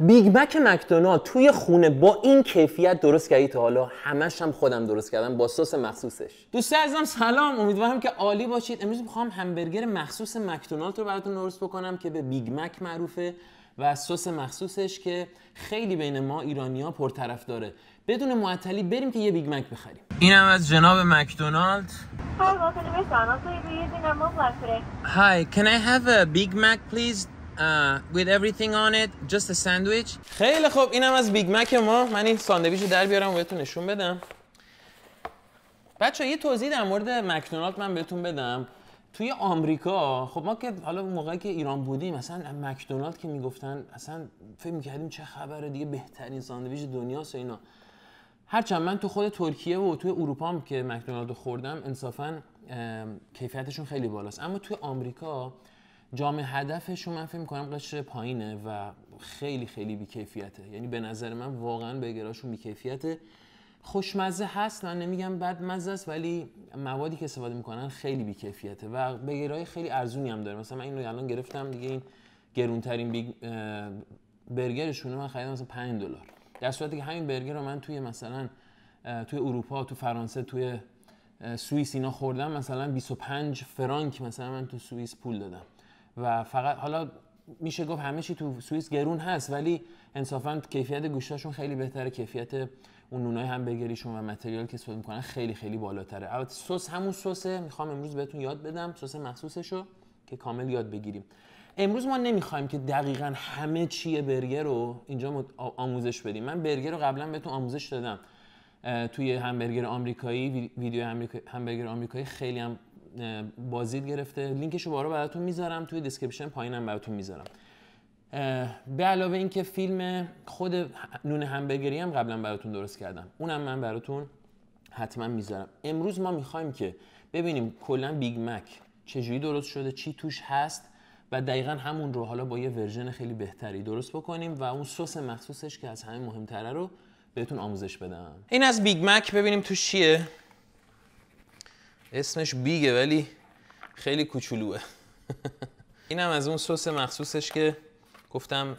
بیگ مک مکدونالد توی خونه با این کیفیت درست کردی تا حالا همش هم خودم درست کردم با سس مخصوصش دوست عزیزم سلام امیدوارم که عالی باشید امروز میخوام همبرگر مخصوص مکدونالد رو براتون درست بکنم که به بیگ مک معروفه و سس مخصوصش که خیلی بین ما ایرانیا پرطرف داره بدون معطلی بریم که یه بیگ مک بخریم اینم از جناب مکدونالد Uh, with everything on it, just a sandwich. خیلی خوب اینم از بیگ مک ما. من این ساندویچ رو در بیارم و بهتون نشون بدم. بچه یه توضیح در مورد مکدونالد من بهتون بدم. توی آمریکا خب ما که حالا موقعی که ایران بودیم مثلا مکدونالد که میگفتن اصلا فکر میکردیم چه خبره دیگه بهترین ساندویچ دنیاست و اینا هرچند من تو خود ترکیه و توی اروپا هم که مکدونالد خوردم انصافا کیفیتشون خیلی بالاست اما توی آمریکا جام هدفشون من فکر میکنم قشر پایینه و خیلی خیلی بیکیفیته یعنی به نظر من واقعا بگراشون بیکیفیته خوشمزه هست نه نمیگم بد مزه است ولی موادی که استفاده میکنن خیلی بیکیفیته و بگرای خیلی ارزونی هم داره مثلا من اینو الان گرفتم دیگه این گرونترین بیگ برگرشونه من خریدم مثلا 5 دلار در صورتی که همین برگر رو من توی مثلا توی اروپا تو فرانسه توی سوئیس اینا خوردم مثلا 25 فرانک مثلا من تو سوئیس پول دادم و فقط حالا میشه گفت همه چی تو سوئیس گرون هست ولی انصافا کیفیت گوشتاشون خیلی بهتره کیفیت اون نونای همبرگریشون و متریال که استفاده میکنن خیلی خیلی بالاتره البته سس همون سسه میخوام امروز بهتون یاد بدم سس مخصوصشو که کامل یاد بگیریم امروز ما نمیخوایم که دقیقا همه چیه برگر رو اینجا آموزش بدیم من برگر رو قبلا بهتون آموزش دادم توی همبرگر آمریکایی ویدیو همبرگر آمریکایی خیلی هم بازیل گرفته لینک شما رو براتون میذارم توی دیسکریپشن پایینم براتون میذارم به علاوه اینکه فیلم خود نون همبرگری هم قبلا براتون درست کردم اونم من براتون حتما میذارم امروز ما میخوایم که ببینیم کلا بیگ مک چجوری درست شده چی توش هست و دقیقا همون رو حالا با یه ورژن خیلی بهتری درست بکنیم و اون سس مخصوصش که از همه مهمتره رو بهتون آموزش بدم این از بیگ مک ببینیم توش چیه اسمش بیگه ولی خیلی کوچولوه اینم از اون سس مخصوصش که گفتم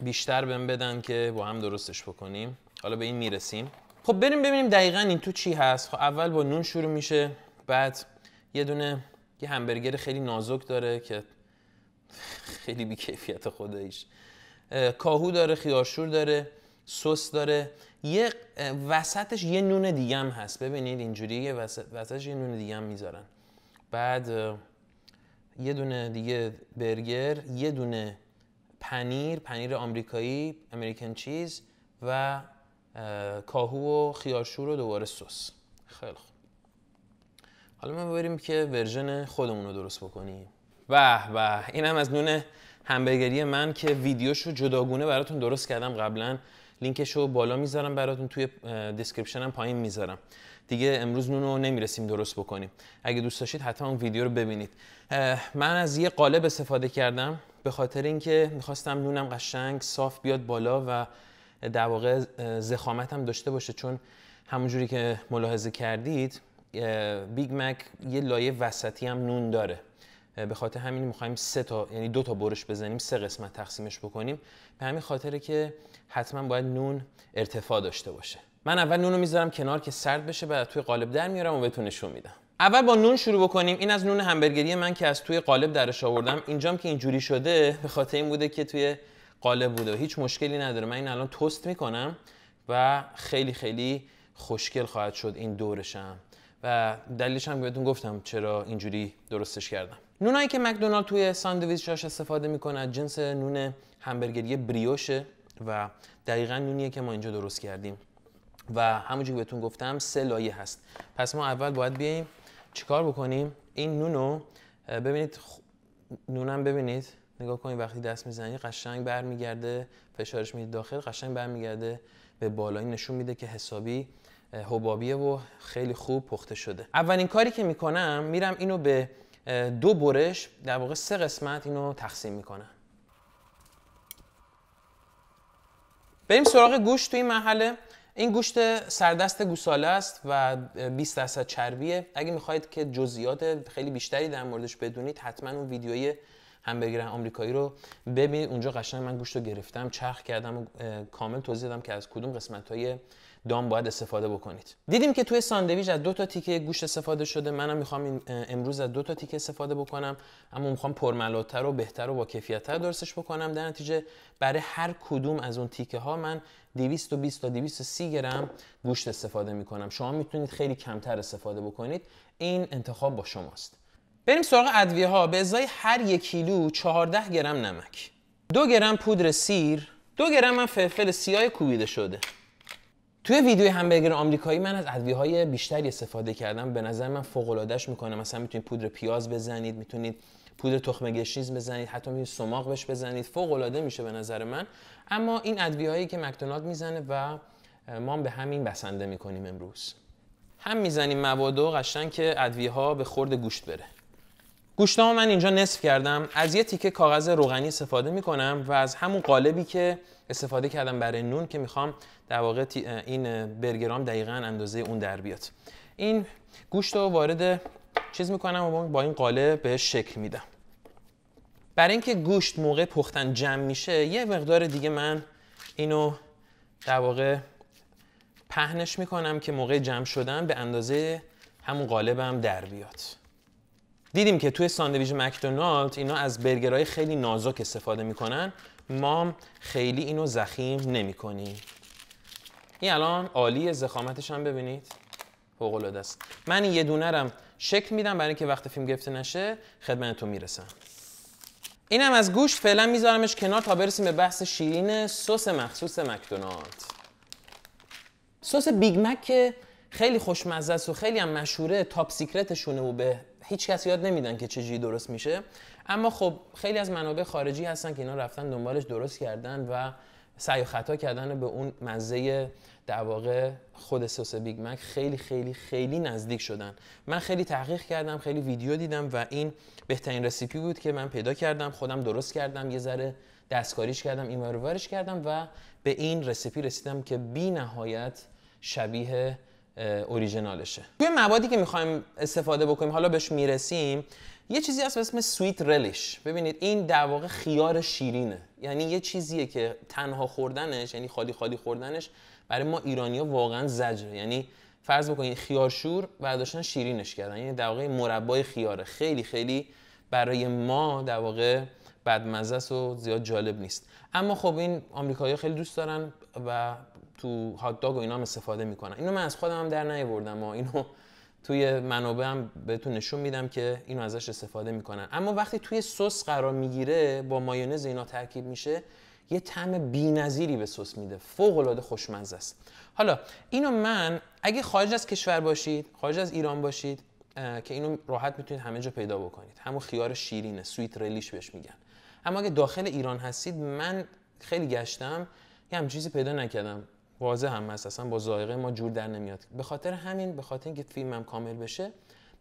بیشتر بهم بدن که با هم درستش بکنیم حالا به این میرسیم خب بریم ببینیم دقیقا این تو چی هست خب اول با نون شروع میشه بعد یه دونه یه همبرگر خیلی نازک داره که خیلی بیکیفیت خودش. کاهو داره خیارشور داره سس داره یه وسطش یه نون دیگه هم هست ببینید اینجوری یه وسط، وسطش یه نون دیگه هم میذارن بعد یه دونه دیگه برگر یه دونه پنیر پنیر آمریکایی امریکن چیز و کاهو و خیارشور و دوباره سس خیلی خوب حالا ما بریم که ورژن خودمون رو درست بکنیم به به این هم از نون همبرگری من که ویدیوشو جداگونه براتون درست کردم قبلا لینکش رو بالا میذارم براتون توی دسکریپشن هم پایین میذارم دیگه امروز نون رو نمیرسیم درست بکنیم اگه دوست داشتید حتما اون ویدیو رو ببینید من از یه قالب استفاده کردم به خاطر اینکه میخواستم نونم قشنگ صاف بیاد بالا و در واقع هم داشته باشه چون همونجوری که ملاحظه کردید بیگ مک یه لایه وسطی هم نون داره به خاطر همین میخوایم سه تا یعنی دو تا برش بزنیم سه قسمت تقسیمش بکنیم به همین خاطره که حتما باید نون ارتفاع داشته باشه من اول نون رو میذارم کنار که سرد بشه بعد توی قالب در میارم و بهتون نشون میدم اول با نون شروع بکنیم این از نون همبرگری من که از توی قالب درش آوردم اینجام که اینجوری شده به خاطر این بوده که توی قالب بوده هیچ مشکلی نداره من این الان تست میکنم و خیلی خیلی خوشگل خواهد شد این دورشم و دلیلش هم بهتون گفتم چرا اینجوری درستش کردم نونایی که مکدونالد توی ساندویچاش استفاده میکنه از جنس نون همبرگری بریوشه و دقیقا نونیه که ما اینجا درست کردیم و همونجور که بهتون گفتم سه لایه هست پس ما اول باید بیایم چیکار بکنیم این نونو ببینید نونم ببینید نگاه کنید وقتی دست میزنید قشنگ برمیگرده فشارش میدید داخل قشنگ برمیگرده به بالا. این نشون میده که حسابی حبابیه و خیلی خوب پخته شده اولین کاری که میکنم میرم اینو به دو برش در واقع سه قسمت اینو تقسیم میکنن بریم سراغ گوشت تو این محله این گوشت سردست گوساله است و 20 درصد چربیه اگه میخواید که جزئیات خیلی بیشتری در موردش بدونید حتما اون ویدیوی همبرگر آمریکایی رو ببینید اونجا قشنگ من گوشت رو گرفتم چرخ کردم و کامل توضیح دادم که از کدوم قسمت های دام باید استفاده بکنید دیدیم که توی ساندویچ از دو تا تیکه گوشت استفاده شده منم میخوام امروز از دو تا تیکه استفاده بکنم اما میخوام پرملاتر و بهتر و با کیفیتتر درستش بکنم در نتیجه برای هر کدوم از اون تیکه ها من 220 تا 230 گرم گوشت استفاده میکنم شما میتونید خیلی کمتر استفاده بکنید این انتخاب با شماست بریم سراغ ادویه ها به ازای هر یک کیلو 14 گرم نمک دو گرم پودر سیر دو گرم من فلفل سیاه کوبیده شده توی ویدیو همبرگر آمریکایی من از ادویه های بیشتری استفاده کردم به نظر من فوق العادهش میکنه مثلا میتونید پودر پیاز بزنید میتونید پودر تخم گشیز بزنید حتی میتونید سماق بهش بزنید فوق العاده میشه به نظر من اما این ادویه هایی که مکدونالد میزنه و ما به همین بسنده میکنیم امروز هم میزنیم مواد و قشنگ که ادویه ها به خورد گوشت بره ها من اینجا نصف کردم از یه تیکه کاغذ روغنی استفاده می کنم و از همون قالبی که استفاده کردم برای نون که میخوام در واقع این برگرام دقیقا اندازه اون در بیاد این گوشت رو وارد چیز کنم و با این قالب به شکل میدم برای اینکه گوشت موقع پختن جمع میشه یه مقدار دیگه من اینو در واقع پهنش کنم که موقع جمع شدن به اندازه همون قالبم هم در بیاد دیدیم که توی ساندویژ مکدونالد اینا از برگرهای خیلی نازک استفاده میکنن ما خیلی اینو زخیم نمیکنیم این الان عالی زخامتش هم ببینید حقوق است من یه دونرم، شکل میدم برای اینکه وقت فیلم گرفته نشه خدمتتون میرسم اینم از گوش فعلا میذارمش کنار تا برسیم به بحث شیرین سس مخصوص مکدونالد سس بیگ مک خیلی خوشمزه است و خیلی هم مشهوره تاپ سیکرتشونه و به هیچ کس یاد نمیدن که چجوری درست میشه اما خب خیلی از منابع خارجی هستن که اینا رفتن دنبالش درست کردن و سعی و خطا کردن به اون مزه در واقع خود سس بیگ مک خیلی خیلی خیلی نزدیک شدن من خیلی تحقیق کردم خیلی ویدیو دیدم و این بهترین رسیپی بود که من پیدا کردم خودم درست کردم یه ذره دستکاریش کردم این کردم و به این رسیپی رسیدم که بی نهایت شبیه اوریژینالشه توی موادی که میخوایم استفاده بکنیم حالا بهش میرسیم یه چیزی هست به اسم سویت رلیش ببینید این در واقع خیار شیرینه یعنی یه چیزیه که تنها خوردنش یعنی خالی خالی خوردنش برای ما ایرانیا واقعا زجره یعنی فرض بکنید خیارشور برداشتن شیرینش کردن یعنی در واقع مربای خیاره خیلی خیلی برای ما در واقع بدمزه و زیاد جالب نیست اما خب این آمریکایی‌ها خیلی دوست دارن و تو هات داگ و اینا هم استفاده میکنن اینو من از خودم هم در نیاوردم و اینو توی منابعم بهتون نشون میدم که اینو ازش استفاده میکنن اما وقتی توی سس قرار میگیره با مایونز اینا ترکیب میشه یه طعم بی‌نظیری به سس میده فوق العاده خوشمزه است حالا اینو من اگه خارج از کشور باشید خارج از ایران باشید که اینو راحت میتونید همه جا پیدا بکنید همون خیار شیرینه سویت رلیش بهش میگن اما اگه داخل ایران هستید من خیلی گشتم یه هم چیزی پیدا نکردم واضح هم هست اصلا با ذائقه ما جور در نمیاد به خاطر همین به خاطر اینکه فیلمم کامل بشه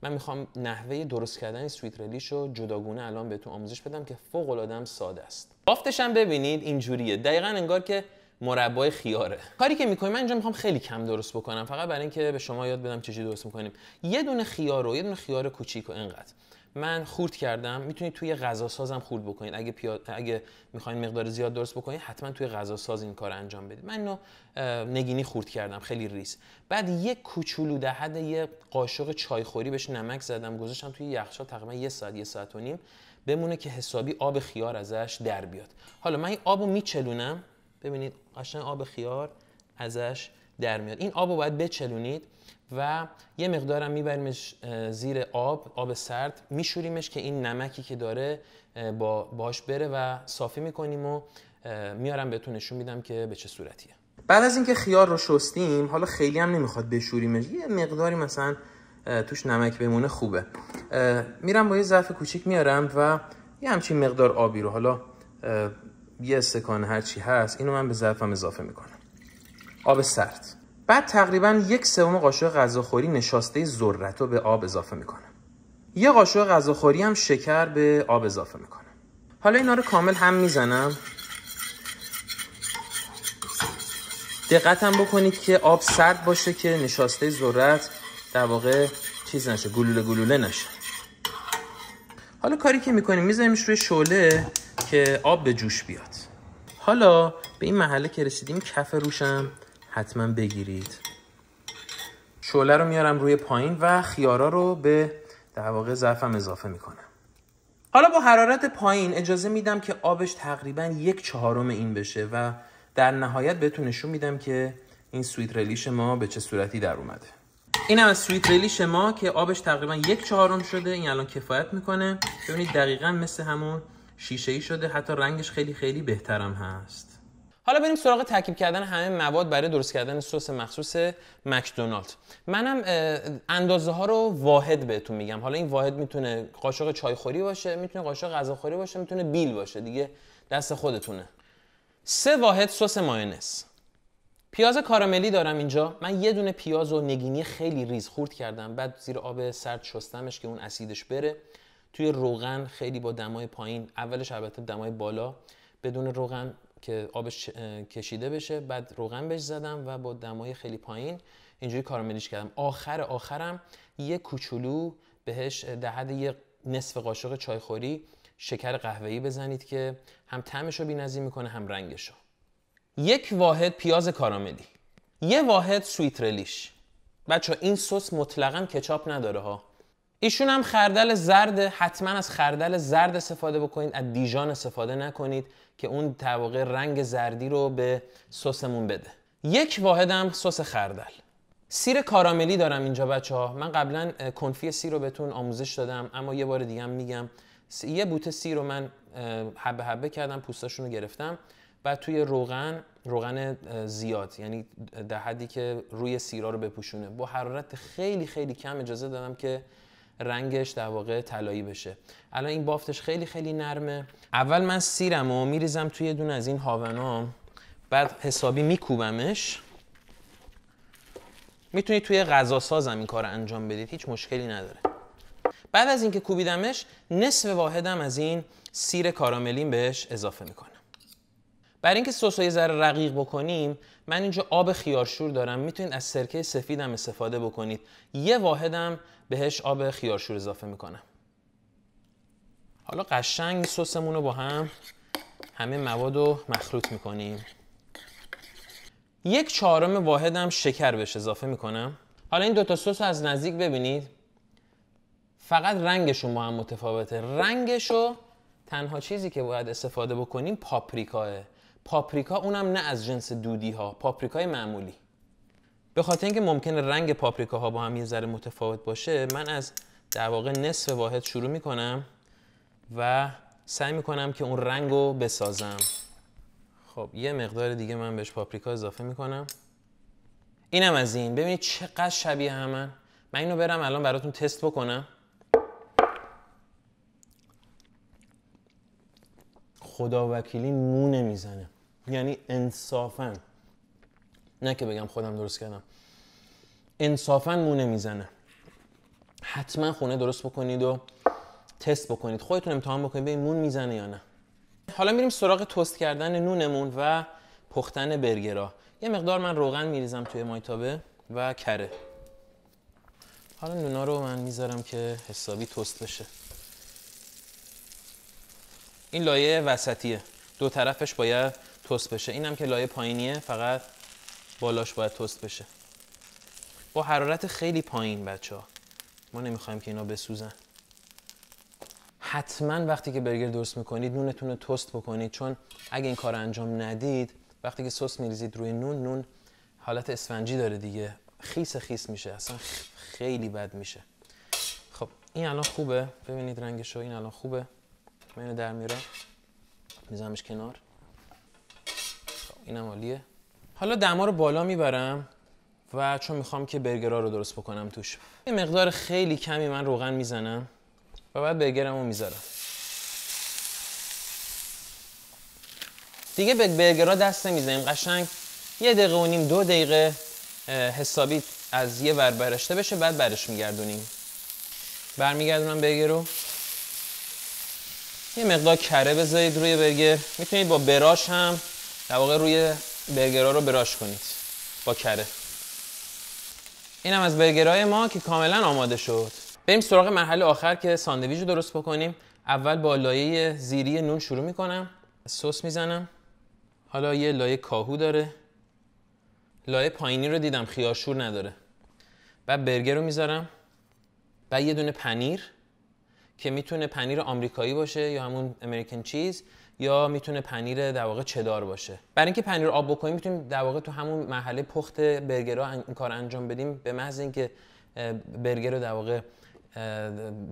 من میخوام نحوه درست کردن سویت ریلیش رو جداگونه الان بهتون آموزش بدم که فوق العاده ساده است بافتش هم ببینید اینجوریه دقیقا انگار که مربای خیاره کاری که میکنیم من اینجا میخوام خیلی کم درست بکنم فقط برای اینکه به شما یاد بدم چجوری درست میکنیم یه دونه خیار رو یه دونه خیار کوچیک و اینقدر من خورد کردم میتونید توی غذا سازم خورد بکنید اگه اگه میخواین مقدار زیاد درست بکنید حتما توی غذا ساز این کار انجام بدید من اینو نگینی خورد کردم خیلی ریس بعد یک کوچولو حد یه قاشق چایخوری بهش نمک زدم گذاشتم توی یخچال تقریبا یه ساعت یه ساعت و نیم بمونه که حسابی آب خیار ازش در بیاد حالا من این آبو میچلونم ببینید قشنگ آب خیار ازش در میاد این آب باید بچلونید و یه مقدارم میبریمش زیر آب آب سرد میشوریمش که این نمکی که داره با باش بره و صافی میکنیم و میارم بهتون نشون میدم که به چه صورتیه بعد از اینکه خیار رو شستیم حالا خیلی هم نمیخواد بشوریمش یه مقداری مثلا توش نمک بمونه خوبه میرم با یه ظرف کوچیک میارم و یه همچین مقدار آبی رو حالا یه استکان هرچی هست اینو من به ظرفم اضافه میکنم آب سرد بعد تقریبا یک سوم قاشق غذاخوری نشاسته ذرت رو به آب اضافه میکنم یه قاشق غذاخوری هم شکر به آب اضافه میکنم حالا اینا رو کامل هم میزنم دقتم بکنید که آب سرد باشه که نشاسته ذرت در واقع چیز نشه گلوله گلوله نشه حالا کاری که میکنیم میزنیمش روی شعله که آب به جوش بیاد حالا به این محله که رسیدیم کف روشم حتما بگیرید شعله رو میارم روی پایین و خیارا رو به در واقع ظرفم اضافه میکنم حالا با حرارت پایین اجازه میدم که آبش تقریبا یک چهارم این بشه و در نهایت بهتون نشون میدم که این سویت ریلیش ما به چه صورتی در اومده این هم از سویت ریلیش ما که آبش تقریبا یک چهارم شده این الان کفایت میکنه ببینید دقیقا مثل همون شیشه ای شده حتی رنگش خیلی خیلی بهترم هست حالا بریم سراغ ترکیب کردن همه مواد برای درست کردن سس مخصوص مکدونالد منم اندازه ها رو واحد بهتون میگم حالا این واحد میتونه قاشق چایخوری باشه میتونه قاشق غذاخوری باشه میتونه بیل باشه دیگه دست خودتونه سه واحد سس مایونز پیاز کاراملی دارم اینجا من یه دونه پیاز و نگینی خیلی ریز خورد کردم بعد زیر آب سرد شستمش که اون اسیدش بره توی روغن خیلی با دمای پایین اولش البته دمای بالا بدون روغن که آبش کشیده بشه بعد روغن بهش زدم و با دمای خیلی پایین اینجوری کاراملیش کردم آخر آخرم یه کوچولو بهش دهد یه نصف قاشق چایخوری شکر قهوه‌ای بزنید که هم طعمش رو بی‌نظیر میکنه هم رنگش رو یک واحد پیاز کاراملی یه واحد سویت رلیش بچه این سس مطلقا کچاپ نداره ها ایشون هم خردل زرد حتما از خردل زرد استفاده بکنید از دیجان استفاده نکنید که اون تواقع رنگ زردی رو به سسمون بده یک واحد هم سس خردل سیر کاراملی دارم اینجا بچه ها من قبلا کنفی سیر رو بهتون آموزش دادم اما یه بار دیگه میگم یه بوته سیر رو من حبه حبه کردم پوستاشون رو گرفتم و توی روغن روغن زیاد یعنی در حدی که روی سیرها رو بپوشونه با حرارت خیلی خیلی کم اجازه دادم که رنگش در واقع طلایی بشه الان این بافتش خیلی خیلی نرمه اول من سیرم و میریزم توی دون از این هاونام بعد حسابی میکوبمش میتونید توی غذا سازم این کار انجام بدید هیچ مشکلی نداره بعد از اینکه کوبیدمش نصف واحدم از این سیر کاراملین بهش اضافه میکنه برای اینکه سس یه ذره رقیق بکنیم من اینجا آب خیارشور دارم میتونید از سرکه سفیدم استفاده بکنید یه واحدم بهش آب خیارشور اضافه میکنم حالا قشنگ سسمون رو با هم همه مواد رو مخلوط میکنیم یک چهارم واحدم شکر بهش اضافه میکنم حالا این دوتا سس از نزدیک ببینید فقط رنگشون با هم متفاوته رو تنها چیزی که باید استفاده بکنیم پاپریکاه پاپریکا اونم نه از جنس دودی ها پاپریکای معمولی به خاطر اینکه ممکنه رنگ پاپریکا ها با هم یه ذره متفاوت باشه من از در واقع نصف واحد شروع میکنم و سعی میکنم که اون رنگ رو بسازم خب یه مقدار دیگه من بهش پاپریکا اضافه میکنم اینم از این ببینید چقدر شبیه همن من اینو برم الان براتون تست بکنم خدا وکیلی مو نمیزنه یعنی انصافا نه که بگم خودم درست کردم انصافا مونه میزنه حتما خونه درست بکنید و تست بکنید خودتون امتحان بکنید ببین مون میزنه یا نه حالا میریم سراغ تست کردن نونمون و پختن برگرا یه مقدار من روغن میریزم توی مایتابه و کره حالا نونا رو من میذارم که حسابی تست بشه این لایه وسطیه دو طرفش باید توست بشه اینم که لایه پایینیه فقط بالاش باید توست بشه با حرارت خیلی پایین بچه ها ما نمیخوایم که اینا بسوزن حتما وقتی که برگر درست میکنید نونتونو رو توست بکنید چون اگه این کار انجام ندید وقتی که سس میریزید روی نون نون حالت اسفنجی داره دیگه خیس خیس میشه اصلا خیلی بد میشه خب این الان خوبه ببینید رنگش این الان خوبه من در میارم میزمش کنار اینم عالیه حالا دما رو بالا میبرم و چون میخوام که برگرا رو درست بکنم توش یه مقدار خیلی کمی من روغن میزنم و بعد برگرم رو میذارم دیگه به برگرها دست نمیزنیم قشنگ یه دقیقه و نیم دو دقیقه حسابی از یه ور برشته بشه بعد برش میگردونیم برمیگردونم برگر رو یه مقدار کره بذارید روی برگر میتونید با براش هم در واقع روی برگرها رو براش کنید با کره اینم از برگرهای ما که کاملا آماده شد بریم سراغ مرحله آخر که ساندویج رو درست بکنیم اول با لایه زیری نون شروع میکنم سس میزنم حالا یه لایه کاهو داره لایه پایینی رو دیدم خیارشور نداره بعد برگر رو میذارم بعد یه دونه پنیر که میتونه پنیر آمریکایی باشه یا همون امریکن چیز یا میتونه پنیر در واقع چدار باشه برای اینکه پنیر آب بکنیم میتونیم در واقع تو همون مرحله پخت برگرها این کار انجام بدیم به محض اینکه برگر رو در واقع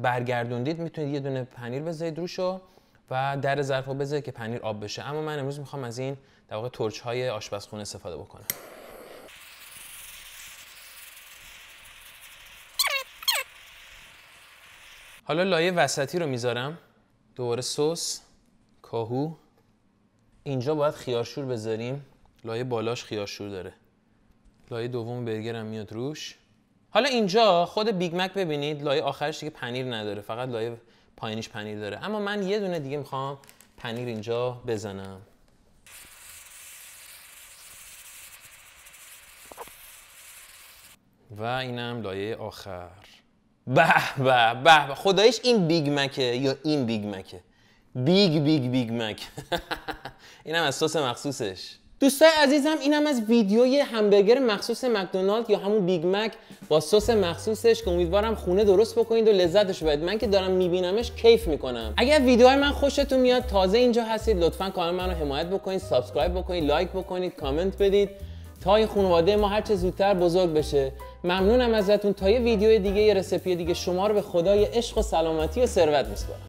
برگردوندید میتونید یه دونه پنیر بذارید روشو و در ظرف رو بذارید که پنیر آب بشه اما من امروز میخوام از این در واقع ترچ های آشپزخونه استفاده بکنم حالا لایه وسطی رو میذارم دوباره سس کاهو اینجا باید خیارشور بذاریم لایه بالاش خیارشور داره لایه دوم برگر هم میاد روش حالا اینجا خود بیگ مک ببینید لایه آخرش دیگه پنیر نداره فقط لایه پایینش پنیر داره اما من یه دونه دیگه میخوام پنیر اینجا بزنم و اینم لایه آخر به به به خدایش این بیگ مکه یا این بیگ مکه بیگ بیگ بیگ مک اینم از سس مخصوصش دوستای عزیزم اینم از ویدیوی همبرگر مخصوص مکدونالد یا همون بیگ مک با سس مخصوصش که امیدوارم خونه درست بکنید و لذتش ببرید من که دارم میبینمش کیف میکنم اگر ویدیوهای من خوشتون میاد تازه اینجا هستید لطفا کانال منو حمایت بکنید سابسکرایب بکنید لایک بکنید کامنت بدید تا این خانواده ما هر چه زودتر بزرگ بشه ممنونم ازتون تا یه ویدیو دیگه یه رسپی دیگه شما رو به خدای عشق و سلامتی و ثروت میسپارم